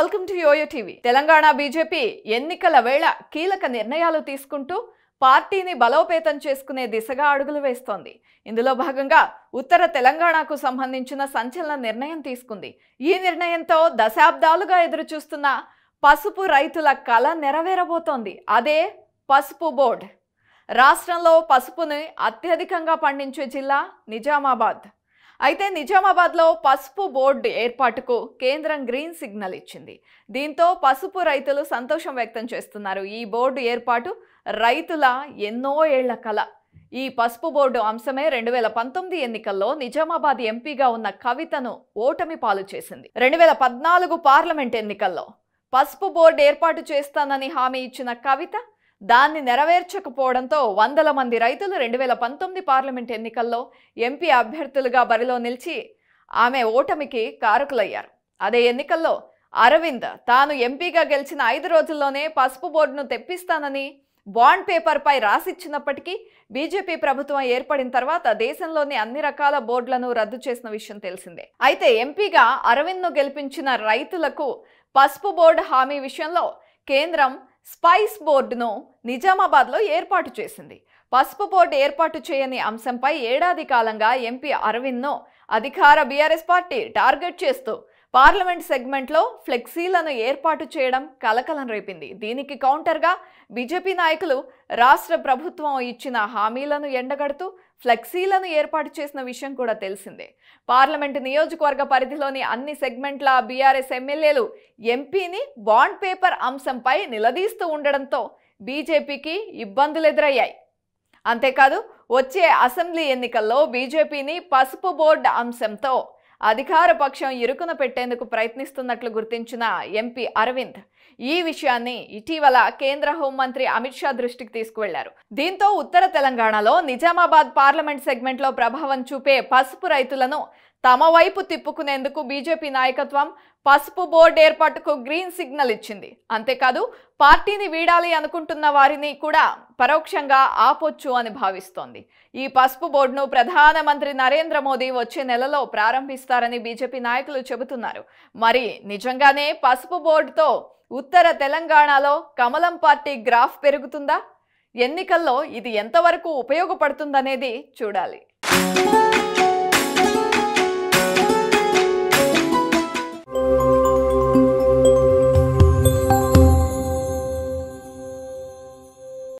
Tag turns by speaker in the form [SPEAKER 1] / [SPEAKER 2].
[SPEAKER 1] welcome to yoyo TV Telangana BJP ఎన్నికల వేళ కీలక నిర్ణయాలు తీసుకుంటూ పార్టీని బలోపేతం చేసుకునే దిశగా అడుగులు వేస్తోంది ఇందులో భాగంగా ఉత్తర తెలంగాణకు సంబంధించిన సంచలన నిర్ణయం తీసుకుంది ఈ నిర్ణయంతో దశాబ్దాలుగా ఎదురుచూస్తున్న పసుపు రైతుల కళ నెరవేరబోతోంది అదే పసుపు బోర్డ్ రాష్ట్రంలో పసుపుని అత్యధికంగా పండించే జిల్లా నిజామాబాద్ అయితే నిజామాబాద్లో పసుపు బోర్డు ఏర్పాటుకు కేంద్రం గ్రీన్ సిగ్నల్ ఇచ్చింది దీంతో పసుపు రైతులు సంతోషం వ్యక్తం చేస్తున్నారు ఈ బోర్డు ఏర్పాటు రైతుల ఎన్నో ఏళ్ల కళ ఈ పసుపు బోర్డు అంశమే రెండు వేల పంతొమ్మిది ఎన్నికల్లో నిజామాబాద్ ఎంపీగా ఉన్న కవితను ఓటమి పాలు చేసింది రెండు వేల పద్నాలుగు పార్లమెంట్ ఎన్నికల్లో పసుపు బోర్డు ఏర్పాటు చేస్తానని హామీ ఇచ్చిన కవిత దాన్ని నెరవేర్చకపోవడంతో వందల మంది రైతులు రెండు వేల పంతొమ్మిది పార్లమెంట్ ఎన్నికల్లో ఎంపీ అభ్యర్థులుగా బరిలో నిలిచి ఆమె ఓటమికి కారకులయ్యారు అదే ఎన్నికల్లో అరవింద్ తాను ఎంపీగా గెలిచిన ఐదు రోజుల్లోనే పసుపు బోర్డును తెప్పిస్తానని బాండ్ పేపర్పై రాసిచ్చినప్పటికీ బీజేపీ ప్రభుత్వం ఏర్పడిన తర్వాత దేశంలోని అన్ని రకాల బోర్డులను రద్దు చేసిన విషయం తెలిసిందే అయితే ఎంపీగా అరవింద్ను గెలిపించిన రైతులకు పసుపు బోర్డు హామీ విషయంలో కేంద్రం స్పైస్ బోర్డును నిజామాబాద్లో ఏర్పాటు చేసింది పసుపు బోర్డు ఏర్పాటు చేయని అంశంపై ఏడాది కాలంగా ఎంపీ అరవింద్ను అధికార బీఆర్ఎస్ పార్టీ టార్గెట్ చేస్తూ పార్లమెంట్ సెగ్మెంట్లో ఫ్లెక్సీలను ఏర్పాటు చేయడం కలకలం రేపింది దీనికి కౌంటర్గా బీజేపీ నాయకులు రాష్ట్ర ప్రభుత్వం ఇచ్చిన హామీలను ఎండగడుతూ ఫ్లెక్సీలను ఏర్పాటు చేసిన విషయం కూడా తెలిసిందే పార్లమెంటు నియోజకవర్గ పరిధిలోని అన్ని సెగ్మెంట్ల బీఆర్ఎస్ ఎమ్మెల్యేలు ఎంపీని బాండ్ పేపర్ అంశంపై నిలదీస్తూ ఉండడంతో బీజేపీకి ఇబ్బందులు ఎదురయ్యాయి అంతేకాదు వచ్చే అసెంబ్లీ ఎన్నికల్లో బీజేపీని పసుపు బోర్డు అంశంతో అధికార పక్షం ఇరుకున పెట్టేందుకు ప్రయత్నిస్తున్నట్లు గుర్తించిన ఎంపీ అరవింద్ ఈ విషయాన్ని ఇటీవల కేంద్ర హోంమంత్రి అమిత్ షా దృష్టికి తీసుకువెళ్లారు దీంతో ఉత్తర తెలంగాణలో నిజామాబాద్ పార్లమెంట్ సెగ్మెంట్లో ప్రభావం చూపే పసుపు రైతులను తమ వైపు తిప్పుకునేందుకు బీజేపీ నాయకత్వం పసుపు బోర్డు ఏర్పాటుకు గ్రీన్ సిగ్నల్ ఇచ్చింది అంతేకాదు పార్టీని వీడాలి అనుకుంటున్న వారిని కూడా పరోక్షంగా ఆపొచ్చు అని భావిస్తోంది ఈ పసుపు బోర్డును ప్రధానమంత్రి నరేంద్ర మోదీ వచ్చే నెలలో ప్రారంభిస్తారని బీజేపీ నాయకులు చెబుతున్నారు మరి నిజంగానే పసుపు బోర్డుతో ఉత్తర తెలంగాణలో కమలం పార్టీ గ్రాఫ్ పెరుగుతుందా ఎన్నికల్లో ఇది ఎంతవరకు ఉపయోగపడుతుందనేది చూడాలి